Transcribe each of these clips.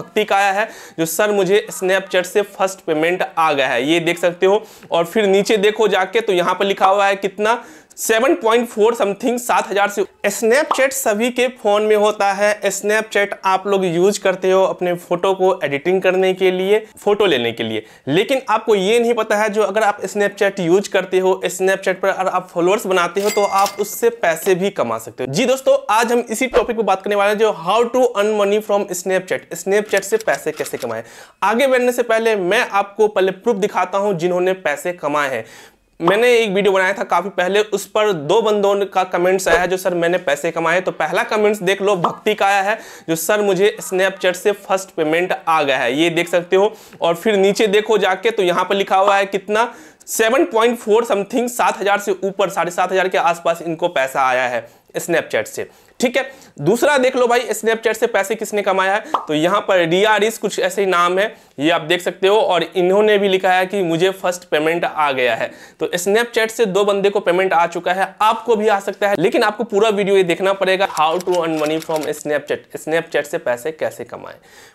भक्ति का आया है जो सर मुझे स्नैपचैट से फर्स्ट पेमेंट आ गया है ये देख सकते हो और फिर नीचे देखो जाके तो यहाँ पर लिखा हुआ है कितना 7.4 समथिंग 7000 से स्नैपचैट सभी के फ़ोन में होता है स्नैपचैट आप लोग यूज करते हो अपने फ़ोटो को एडिटिंग करने के लिए फ़ोटो लेने के लिए लेकिन आपको ये नहीं पता है जो अगर आप स्नैपचैट यूज करते हो स्नैपचैट पर अगर आप फॉलोअर्स बनाते हो तो आप उससे पैसे भी कमा सकते हो जी दोस्तों आज हम इसी टॉपिक पर बात करने वाले हैं जो how to earn money from Snapchat Snapchat से पैसे कैसे कमाए आगे बढ़ने से पहले मैं आपको पहले प्रूफ दिखाता हूँ जिन्होंने पैसे कमाए हैं मैंने एक वीडियो बनाया था काफी पहले उस पर दो बंदों का कमेंट्स आया है जो सर मैंने पैसे कमाए तो पहला कमेंट्स देख लो भक्ति का आया है जो सर मुझे स्नैपचैट से फर्स्ट पेमेंट आ गया है ये देख सकते हो और फिर नीचे देखो जाके तो यहाँ पर लिखा हुआ है कितना सेवन पॉइंट फोर समथिंग सात हजार से ऊपर साढ़े सात हजार के आसपास इनको पैसा आया है स्नैपचैट से ठीक है दूसरा देख लो भाई स्नैपचैट से पैसे किसने कमाया है तो यहाँ पर रिया रिस कुछ ऐसे ही नाम है ये आप देख सकते हो और इन्होंने भी लिखा है कि मुझे फर्स्ट पेमेंट आ गया है तो स्नैपचैट से दो बंदे को पेमेंट आ चुका है आपको भी आ सकता है लेकिन आपको पूरा वीडियो ये देखना पड़ेगा how to earn money from Snapchat Snapchat से पैसे कैसे कमाए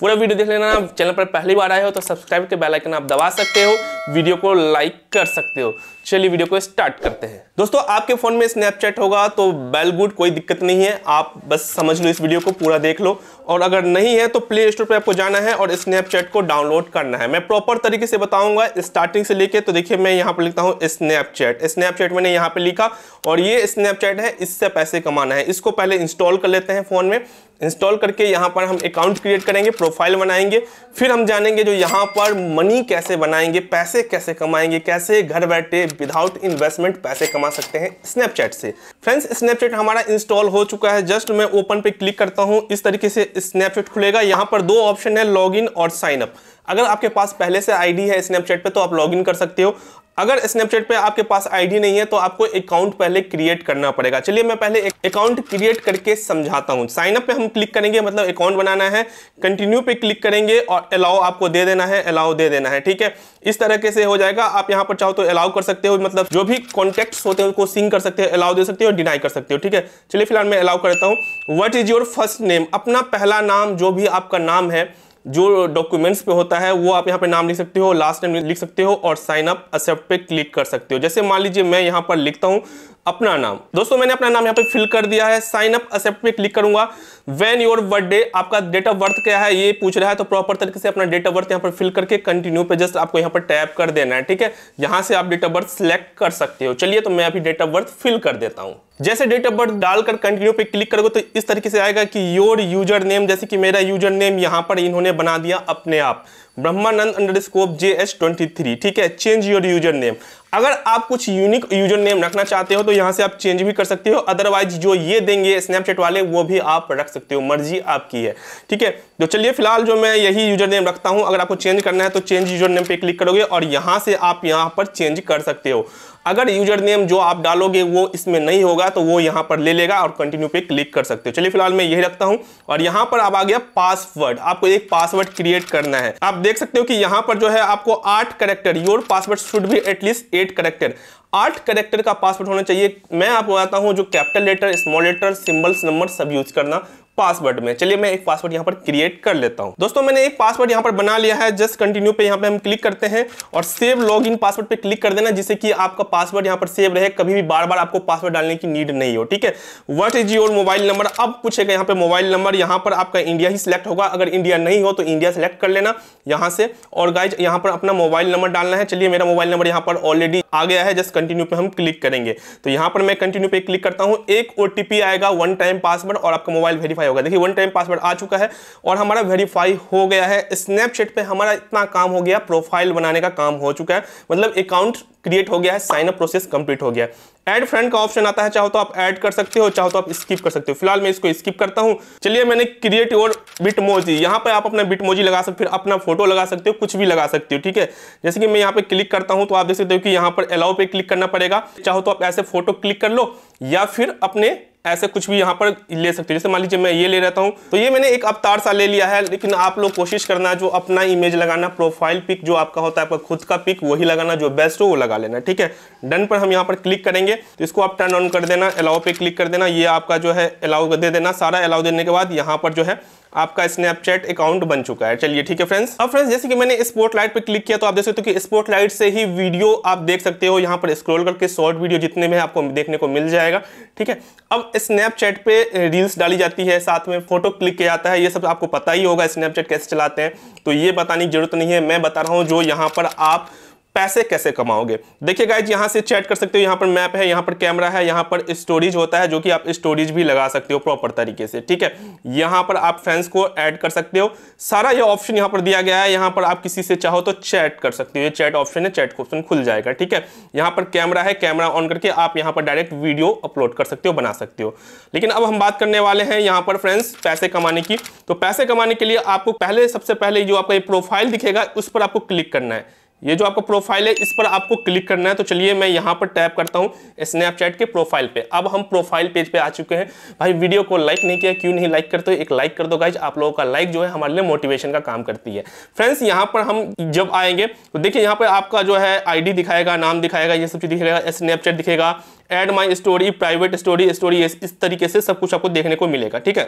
पूरा वीडियो देख लेना चैनल पर पहली बार आए हो तो सब्सक्राइब के बेलाइकन आप दबा सकते हो वीडियो को लाइक कर सकते हो चलिए वीडियो को स्टार्ट करते हैं दोस्तों आपके फोन में स्नैपचैट होगा तो बेल गुड कोई दिक्कत नहीं है आप बस समझ लो इस वीडियो को पूरा देख लो और अगर नहीं है तो प्ले स्टोर पर आपको जाना है और स्नैपचैट को डाउनलोड करना है मैं प्रॉपर तरीके से बताऊंगा स्टार्टिंग से लेके तो देखिए मैं यहाँ पर लिखता हूँ स्नैपचैट स्नैपचैट मैंने यहाँ पर लिखा और ये स्नैपचैट है इससे पैसे कमाना है इसको पहले इंस्टॉल कर लेते हैं फ़ोन में इंस्टॉल करके यहाँ पर हम अकाउंट क्रिएट करेंगे प्रोफाइल बनाएंगे फिर हम जानेंगे जो यहाँ पर मनी कैसे बनाएंगे पैसे कैसे कमाएंगे कैसे घर बैठे विदाउट इन्वेस्टमेंट पैसे कमा सकते हैं स्नैपचैट से फ्रेंड्स स्नैपचैट हमारा इंस्टॉल हो चुका है जस्ट मैं ओपन पे क्लिक करता हूँ इस तरीके से स्नैपचैट खुलेगा यहाँ पर दो ऑप्शन है लॉग और साइनअप अगर आपके पास पहले से आईडी है स्नैपचैट पे तो आप लॉगिन कर सकते हो अगर स्नैपचैट पे आपके पास आईडी नहीं है तो आपको अकाउंट पहले क्रिएट करना पड़ेगा चलिए मैं पहले अकाउंट क्रिएट करके समझाता हूँ साइन अप पे हम क्लिक करेंगे मतलब अकाउंट बनाना है कंटिन्यू पे क्लिक करेंगे और अलाउ आपको दे देना है अलाउ दे देना है ठीक है इस तरीके से हो जाएगा आप यहाँ पर चाहो तो अलाउ कर सकते हो मतलब जो भी कॉन्टेक्ट होते हैं उनको सिंग कर सकते हो अलाउ दे सकते हो डिनाई कर सकते हो ठीक है चलिए फिलहाल मैं अलाउ करता हूँ what is your first name अपना पहला नाम जो भी आपका नाम है जो डॉक्यूमेंट्स पे होता है वो आप यहाँ पे नाम लिख सकते हो लास्ट टाइम लिख सकते हो और साइन अप एक्सेप्ट पे क्लिक कर सकते हो जैसे मान लीजिए मैं यहाँ पर लिखता हूँ अपना नाम दोस्तों मैंने अपना नाम यहाँ पे फिल कर दिया है साइन अप एक्सेप्ट क्लिक करूंगा वेन योर बर्थडे आपका डेट ऑफ बर्थ क्या है ये पूछ रहा है तो प्रॉपर तरीके से अपना डेट ऑफ बर्थ यहाँ पर फिल करके कंटिन्यू पे जस्ट आपको यहाँ पर टैप कर देना है ठीक है यहाँ से आप डेट ऑफ बर्थ सिलेक्ट कर सकते हो चलिए तो मैं अभी डेट ऑफ बर्थ फिल कर देता हूँ जैसे डेट ऑफ बर्थ डालकर कंटिन्यू पे क्लिक करोगे तो इस तरीके से आएगा कि योर यूजर नेम जैसे कि मेरा यूजर नेम यहाँ पर इन्होंने बना दिया अपने आप Brahmanand underscore J S twenty three ठीक है चेंज योर यूजर नेम अगर आप कुछ यूनिक यूजर नेम रखना चाहते हो तो यहाँ से आप चेंज भी कर सकते हो अदरवाइज जो ये देंगे स्नैपचैट वाले वो भी आप रख सकते हो मर्जी आपकी है ठीक है तो चलिए फिलहाल जो मैं यही यूजर नेम रखता हूँ अगर आपको चेंज करना है तो चेंज यूजर नेम पे क्लिक करोगे और यहाँ से आप यहाँ पर चेंज कर सकते हो अगर यूजर नेम जो आप डालोगे वो इसमें नहीं होगा तो वो यहाँ पर ले लेगा और कंटिन्यू पे क्लिक कर सकते हो चलिए फिलहाल मैं यही रखता हूँ और यहाँ पर अब आ गया पासवर्ड आपको एक पासवर्ड क्रिएट करना है आप देख सकते हो कि यहाँ पर जो है आपको आठ करेक्टर योर पासवर्ड शुड भी एटलीस्ट एट करेक्टर आठ करेक्टर का पासवर्ड होना चाहिए मैं आपको बताता हूँ जो capital letter small letter symbols number सब यूज करना पासवर्ड में चलिए मैं एक पासवर्ड यहाँ पर क्रिएट कर लेता हूँ दोस्तों मैंने एक पासवर्ड यहाँ पर बना लिया है जस्ट कंटिन्यू पे यहाँ पे हम क्लिक करते हैं और सेव लॉग इन पासवर्ड पे क्लिक कर देना जिससे कि आपका पासवर्ड यहाँ पर सेव रहे कभी भी बार बार आपको पासवर्ड डालने की नीड नहीं हो ठीक है what is your mobile number अब पूछेगा यहाँ पे मोबाइल नंबर यहाँ पर आपका इंडिया ही सिलेक्ट होगा अगर इंडिया नहीं हो तो इंडिया सेलेक्ट कर लेना यहाँ से और गाइज यहाँ पर अपना मोबाइल नंबर डालना है चलिए मेरा मोबाइल नंबर यहाँ पर ऑलरेडी आ गया है जस्ट कंटिन्यू पे हम क्लिक करेंगे तो यहाँ पर मैं कंटिन्यू पे क्लिक करता हूँ एक ओ आएगा वन टाइम पासवर्ड और आपका मोबाइल वेरीफाई होगा देखिए वन टाइम पासवर्ड आ चुका है और हमारा वेरीफाई हो गया है स्नैपचैट पे हमारा इतना काम हो गया प्रोफाइल बनाने का काम हो चुका है मतलब अकाउंट क्रिएट हो गया है साइन अप प्रोसेस कंप्लीट हो गया है ऐड फ्रेंड का ऑप्शन आता है चाहो तो आप ऐड कर सकते हो चाहो तो आप स्किप कर सकते हो फिलहाल मैं इसको स्किप करता हूँ चलिए मैंने क्रिएट और बिटमोजी यहाँ पर आप अपना बिटमोजी लगा सकते हो अपना फोटो लगा सकते हो कुछ भी लगा सकते हो ठीक है जैसे कि मैं यहाँ पे क्लिक करता हूँ तो आप देख सकते हो कि यहाँ पर अलाउ पे क्लिक करना पड़ेगा चाहो तो आप ऐसे फोटो क्लिक कर लो या फिर अपने ऐसे कुछ भी यहाँ पर ले सकते हो जैसे मान लीजिए मैं ये ले रहता हूँ तो ये मैंने एक अवतार सा ले लिया है लेकिन आप लोग कोशिश करना जो अपना इमेज लगाना प्रोफाइल पिक जो आपका होता है आपका खुद का पिक वही लगाना जो बेस्ट हो वो लगा लेना ठीक है डन पर हम यहाँ पर क्लिक करेंगे तो इसको आप टर्न ऑन कर देना अलाउ पे क्लिक कर देना ये आपका जो है अलाउ दे देना सारा अलाउ देने के बाद यहाँ पर जो है आपका स्नैपचैट अकाउंट बन चुका है चलिए ठीक है फ्रेंड्स अब फ्रेंड्स जैसे कि मैंने स्पोर्ट लाइट पर क्लिक किया तो आप देख सकते हो कि स्पोर्ट लाइट से ही वीडियो आप देख सकते हो यहाँ पर स्क्रॉल करके शॉर्ट वीडियो जितने में आपको देखने को मिल जाएगा ठीक है अब स्नैपचैट पे रील्स डाली जाती है साथ में फोटो क्लिक किया जाता है ये सब आपको पता ही होगा स्नैपचैट कैसे चलाते हैं तो ये बताने की जरूरत नहीं है मैं बता रहा हूँ जो यहाँ पर आप पैसे कैसे कमाओगे देखिए गाइज यहाँ से चैट कर सकते हो यहाँ पर मैप है यहाँ पर कैमरा है यहाँ पर स्टोरेज होता है जो कि आप स्टोरेज भी लगा सकते हो प्रॉपर तरीके से ठीक है यहाँ पर आप फैंस को ऐड कर सकते हो सारा ये यह ऑप्शन यहाँ पर दिया गया है यहाँ पर आप किसी से चाहो तो चैट कर सकते हो ये चैट ऑप्शन है चैट ऑप्शन खुल जाएगा ठीक है यहाँ पर कैमरा है कैमरा ऑन करके आप यहाँ पर डायरेक्ट वीडियो अपलोड कर सकते हो बना सकते हो लेकिन अब हम बात करने वाले हैं यहाँ पर फ्रेंड्स पैसे कमाने की तो पैसे कमाने के लिए आपको पहले सबसे पहले जो आपका ये प्रोफाइल दिखेगा उस पर आपको क्लिक करना है ये जो आपका प्रोफाइल है इस पर आपको क्लिक करना है तो चलिए मैं यहाँ पर टैप करता हूँ स्नैपचैट के प्रोफाइल पे अब हम प्रोफाइल पेज पे आ चुके हैं भाई वीडियो को लाइक नहीं किया क्यों नहीं लाइक करते एक लाइक कर दो गाइज आप लोगों का लाइक जो है हमारे लिए मोटिवेशन का काम करती है फ्रेंड्स यहाँ पर हम जब आएंगे तो देखिए यहाँ पर आपका जो है आई दिखाएगा नाम दिखाएगा ये सब चीज़ दिखेगा स्नैपचैट दिखेगा add my story private story story इस तरीके से सब कुछ आपको देखने को मिलेगा ठीक है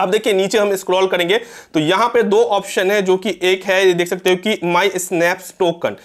अब देखिए नीचे हम स्क्रॉल करेंगे तो यहां पे दो ऑप्शन है जो कि एक है ये देख सकते हो कि माई स्नैप्स टोकन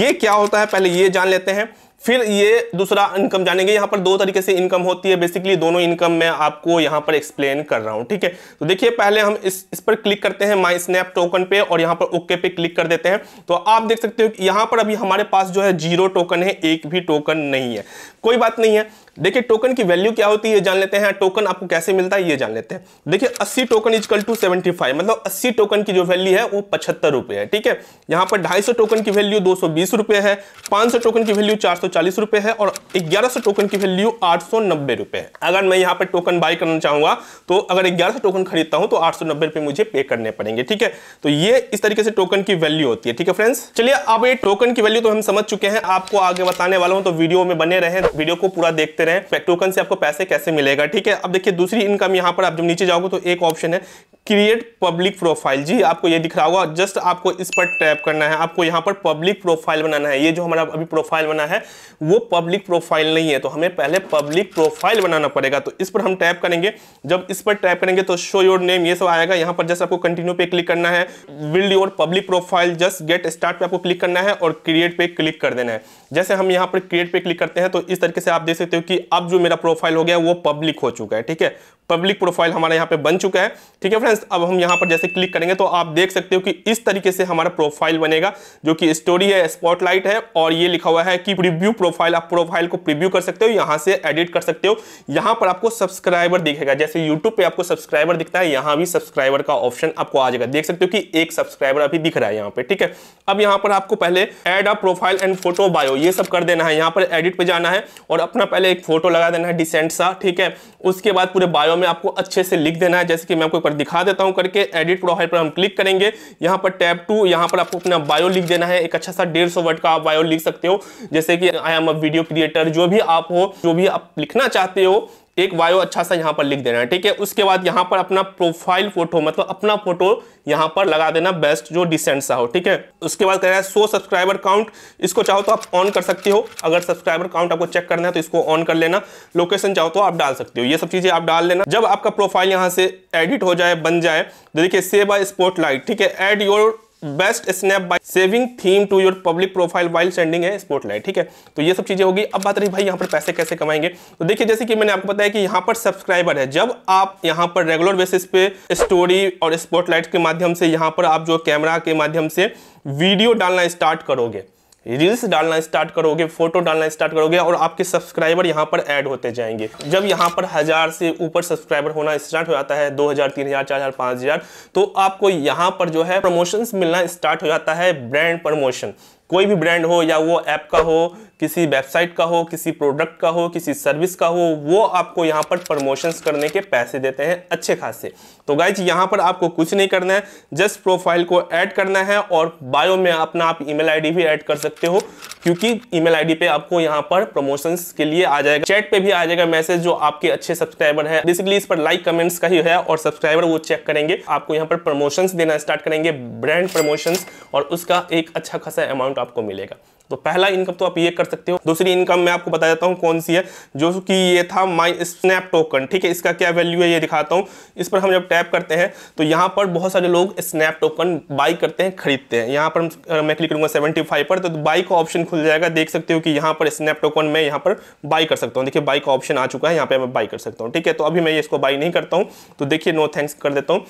ये क्या होता है पहले ये जान लेते हैं फिर ये दूसरा इनकम जानेंगे यहां पर दो तरीके से इनकम होती है बेसिकली दोनों इनकम मैं आपको यहां पर एक्सप्लेन कर रहा हूं ठीक है तो देखिए पहले हम इस इस पर क्लिक करते हैं माई स्नैप टोकन पे और यहाँ पर ओके पे क्लिक कर देते हैं तो आप देख सकते हो कि यहां पर अभी हमारे पास जो है जीरो टोकन है एक भी टोकन नहीं है कोई बात नहीं है देखिए टोकन की वैल्यू क्या होती है ये जान लेते हैं टोकन हाँ, आपको कैसे मिलता है ये जान लेते हैं देखिए 80 टोकन इजकल टू 75 मतलब 80 टोकन की जो वैल्यू है वो पचहत्तर रुपये है ठीक है यहाँ पर 250 टोकन की वैल्यू दो रुपए है 500 टोकन की वैल्यू चार रुपए है और 1100 टोकन की वैल्यू आठ रुपए है अगर मैं यहाँ पर टोकन बाय करना चाहूँगा तो अगर ग्यारह टोकन खरीदता हूँ तो आठ रुपए मुझे पे करने पड़ेंगे ठीक है तो ये इस तरीके से टोकन की वैल्यू होती है ठीक है फ्रेंड्स चलिए अब ये टोकन की वैल्यू तो हम समझ चुके हैं आपको आगे बताने वाला हूँ तो वीडियो में बने रहे वीडियो को पूरा देखते रहे हैं टोकन से आपको पैसे कैसे मिलेगा ठीक है अब देखिए दूसरी इनकम यहाँ पर आप जब नीचे जाओगे तो एक ऑप्शन है क्रिएट पब्लिक प्रोफाइल जी आपको ये दिख रहा होगा जस्ट आपको इस पर टैप करना है आपको यहाँ पर पब्लिक प्रोफाइल बनाना है ये जो हमारा अभी प्रोफाइल बना है वो पब्लिक प्रोफाइल नहीं है तो हमें पहले पब्लिक प्रोफाइल बनाना पड़ेगा तो इस पर हम टैप करेंगे जब इस पर टैप करेंगे तो शो योर नेम ये सब आएगा यहाँ पर जस्ट आपको कंटिन्यू पे क्लिक करना है build your public profile just get start पर आपको क्लिक करना है और क्रिएट पे क्लिक कर देना है जैसे हम यहाँ पर क्रिएट पे क्लिक करते हैं तो इस तरीके से आप देख सकते हो कि अब जो मेरा प्रोफाइल हो गया वो पब्लिक हो चुका है ठीक है पब्लिक प्रोफाइल हमारा यहाँ पे बन चुका है ठीक है फ्रेंड्स अब हम यहाँ पर जैसे क्लिक करेंगे तो आप देख सकते हो कि इस तरीके से हमारा प्रोफाइल बनेगा जो कि स्टोरी है स्पॉटलाइट है और ये लिखा हुआ है कि प्रीव्यू प्रोफाइल आप प्रोफाइल को प्रीव्यू कर सकते हो यहाँ से एडिट कर सकते हो यहाँ पर आपको सब्सक्राइबर दिखेगा जैसे यूट्यूब पर आपको सब्सक्राइबर दिखता है यहाँ भी सब्सक्राइबर का ऑप्शन आपको आ जाएगा देख सकते हो कि एक सब्सक्राइबर अभी दिख रहा है यहाँ पे ठीक है अब यहाँ पर आपको पहले add a profile and photo bio ये सब कर देना है यहाँ पर एडिट पर जाना है और अपना पहले एक फोटो लगा देना है डिसेंट सा ठीक है उसके बाद पूरे बायो हमें आपको अच्छे से लिख देना है जैसे कि मैं आपको एक बार दिखा देता हूं करके एडिट प्रोफाइल पर हम क्लिक करेंगे यहां पर टैब टू यहां पर आपको अपना बायो लिख देना है एक अच्छा सा डेढ़ सौ वर्ड का आप बायो लिख सकते हो जैसे कि I am a video creator जो भी आप हो जो भी आप लिखना चाहते हो एक वायो अच्छा सा यहां पर लिख देना है ठीक है उसके बाद यहां पर अपना प्रोफाइल फोटो मतलब अपना फोटो यहां पर लगा देना बेस्ट जो डिसेंट सा हो ठीक है उसके बाद कह रहा है सो सब्सक्राइबर काउंट इसको चाहो तो आप ऑन कर सकते हो अगर सब्सक्राइबर काउंट आपको चेक करना है तो इसको ऑन कर लेना लोकेशन चाहो तो आप डाल सकते हो ये सब चीज़ें आप डाल लेना जब आपका प्रोफाइल यहां से एडिट हो जाए बन जाए तो देखिए सेव स्पोर्ट लाइट ठीक है add your best snap by saving theme to your public profile while sending है स्पॉटलाइट ठीक है तो ये सब चीजें होगी अब बात रही भाई यहाँ पर पैसे कैसे कमाएंगे तो देखिए जैसे कि मैंने आपको बताया कि यहाँ पर सब्सक्राइबर है जब आप यहाँ पर रेगुलर बेसिस पे स्टोरी और स्पॉटलाइट के माध्यम से यहाँ पर आप जो कैमरा के माध्यम से वीडियो डालना स्टार्ट करोगे रील्स डालना स्टार्ट करोगे फोटो डालना स्टार्ट करोगे और आपके सब्सक्राइबर यहाँ पर ऐड होते जाएंगे जब यहाँ पर हज़ार से ऊपर सब्सक्राइबर होना स्टार्ट हो जाता है दो हज़ार तीन हज़ार चार हज़ार पांच हज़ार तो आपको यहाँ पर जो है प्रमोशंस मिलना स्टार्ट हो जाता है ब्रांड प्रमोशन कोई भी ब्रांड हो या वो ऐप का हो किसी वेबसाइट का हो किसी प्रोडक्ट का हो किसी सर्विस का हो वो आपको यहाँ पर प्रमोशंस करने के पैसे देते हैं अच्छे खासे तो गाइज यहाँ पर आपको कुछ नहीं करना है जस्ट प्रोफाइल को ऐड करना है और बायो में अपना आप ईमेल आईडी भी ऐड कर सकते हो क्योंकि ईमेल आईडी पे आपको यहाँ पर प्रमोशंस के लिए आ जाएगा चैट पे भी आ जाएगा मैसेज जो आपके अच्छे सब्सक्राइबर है बेसिकली इस पर लाइक कमेंट्स का ही है और सब्सक्राइबर वो चेक करेंगे आपको यहाँ पर प्रमोशंस देना स्टार्ट करेंगे ब्रांड प्रमोशंस और उसका एक अच्छा खासा अमाउंट आपको मिलेगा तो पहला इनकम तो आप ये कर सकते हो दूसरी इनकम मैं आपको बता देता हूँ कौन सी है जो कि ये था माई स्नैप टोकन ठीक है इसका क्या वैल्यू है ये दिखाता हूँ इस पर हम जब टैप करते हैं तो यहाँ पर बहुत सारे लोग स्नैप टोकन बाई करते हैं खरीदते हैं यहाँ पर मैं क्लिक करूँगा सेवेंटी पर तो बाई का ऑप्शन खुल जाएगा देख सकते हो कि यहाँ पर स्नैप टोकन मैं यहाँ पर बाई कर सकता हूँ देखिए बाई का ऑप्शन आ चुका है यहाँ पर मैं बाई कर सकता हूँ ठीक है तो अभी मैं इसको बाई नहीं करता हूँ तो देखिए नो थैंक्स कर देता हूँ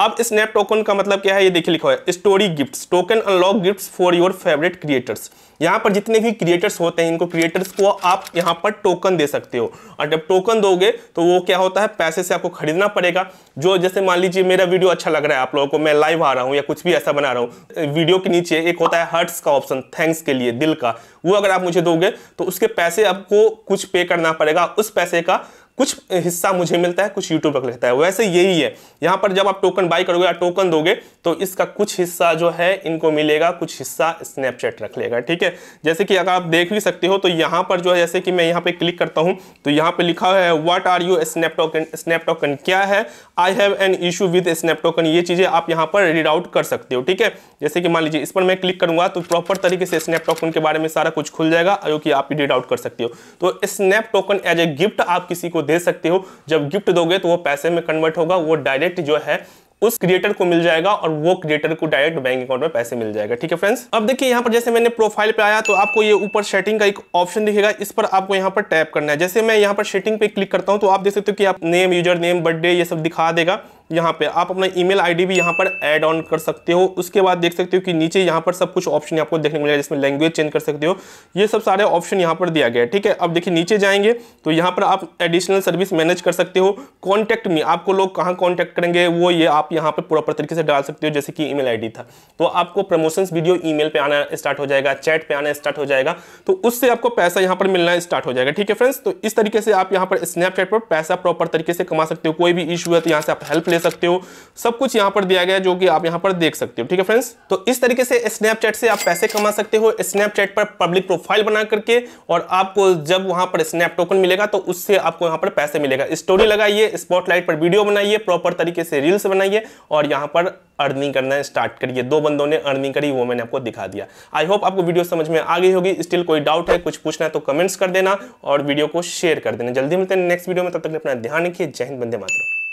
अब स्नैप टोकन का मतलब क्या है ये देखिए लिखा है story gifts token unlock gifts for your favourite creators यहाँ पर जितने भी क्रिएटर्स होते हैं इनको क्रिएटर्स को आप यहाँ पर टोकन दे सकते हो और जब टोकन दोगे तो वो क्या होता है पैसे से आपको खरीदना पड़ेगा जो जैसे मान लीजिए मेरा वीडियो अच्छा लग रहा है आप लोगों को मैं लाइव आ रहा हूँ या कुछ भी ऐसा बना रहा हूँ वीडियो के नीचे एक होता है हर्ट्स का ऑप्शन थैंक्स के लिए दिल का वो अगर आप मुझे दोगे तो उसके पैसे आपको कुछ पे करना पड़ेगा उस पैसे का कुछ हिस्सा मुझे मिलता है कुछ यूट्यूब रख लेता है वैसे यही है यहाँ पर जब आप टोकन बाई करोगे या टोकन दोगे तो इसका कुछ हिस्सा जो है इनको मिलेगा कुछ हिस्सा स्नैपचैट रख लेगा ठीक है जैसे कि अगर आप देख भी सकते हो तो यहाँ पर जो है जैसे कि मैं यहाँ पे क्लिक करता हूँ तो यहाँ पे लिखा है what are you snap token snap token क्या है I have an issue with snap token ये चीज़ें आप यहाँ पर रीड आउट कर सकते हो ठीक है जैसे कि मान लीजिए इस पर मैं क्लिक करूँगा तो प्रॉपर तरीके से स्नैप टोकन के बारे में सारा कुछ खुल जाएगा जो कि आप रीड आउट कर सकते हो तो snap token as a gift आप किसी को दे सकते हो जब गिफ्ट दोगे तो वो पैसे में कन्वर्ट होगा वो डायरेक्ट जो है उस क्रिएटर को मिल जाएगा और वो क्रिएटर को डायरेक्ट बैंक अकाउंट में पैसे मिल जाएगा ठीक है फ्रेंड्स अब देखिए यहाँ पर जैसे मैंने प्रोफाइल पे आया तो आपको ये ऊपर सेटिंग का एक ऑप्शन दिखेगा इस पर आपको यहाँ पर टैप करना है जैसे मैं यहाँ पर सेटिंग पे क्लिक करता हूँ तो आप देख सकते हो कि आप नेम यूजर नेम बर्थडे ये सब दिखा देगा यहाँ पे आप अपना ईमेल आईडी भी यहाँ पर ऐड ऑन कर सकते हो उसके बाद देख सकते हो कि नीचे यहाँ पर सब कुछ ऑप्शन आपको देखने को मिलेगा जिसमें लैंग्वेज चेंज कर सकते हो ये सब सारे ऑप्शन यहाँ पर दिया गया है ठीक है अब देखिए नीचे जाएंगे तो यहाँ पर आप एडिशनल सर्विस मैनेज कर सकते हो कॉन्टैक्ट में आपको लोग कहाँ कॉन्टैक्ट करेंगे वो ये आप यहाँ पर प्रॉपर तरीके से डाल सकते हो जैसे कि ई मेल था तो आपको प्रमोशन वीडियो ई मेल आना स्टार्ट हो जाएगा चैट पर आना स्टार्ट हो जाएगा तो उससे आपको पैसा यहाँ पर मिलना स्टार्ट हो जाएगा ठीक है फ्रेंड्स तो इस तरीके से आप यहाँ पर स्नैपचैट पर पैसा प्रॉपर तरीके से कमा सकते हो कोई भी इशू है तो यहाँ से आप हेल्प ले सकते हो सब कुछ यहाँ पर दिया गया है जो कि आप यहाँ पर देख सकते हो ठीक है फ्रेंड्स तो इस तरीके से स्नैपचैट से आप पैसे कमा सकते हो स्नैपचैट पर पब्लिक प्रोफाइल बना करके और आपको जब वहाँ पर स्नैप टोकन मिलेगा तो उससे आपको यहाँ पर पैसे मिलेगा स्टोरी लगाइए स्पॉटलाइट पर वीडियो बनाइए प्रॉपर तरीके से रील्स बनाइए और यहाँ पर अर्निंग करना स्टार्ट करिए दो बंदों ने अर्निंग करी वो मैंने आपको दिखा दिया आई होप आपको वीडियो समझ में आ गई होगी स्टिल कोई डाउट है कुछ पूछना है तो कमेंट्स कर देना और वीडियो को शेयर कर देना जल्दी मिलते हैं नेक्स्ट वीडियो में तब तक अपना ध्यान रखिए जय हिंद बंदे मातरम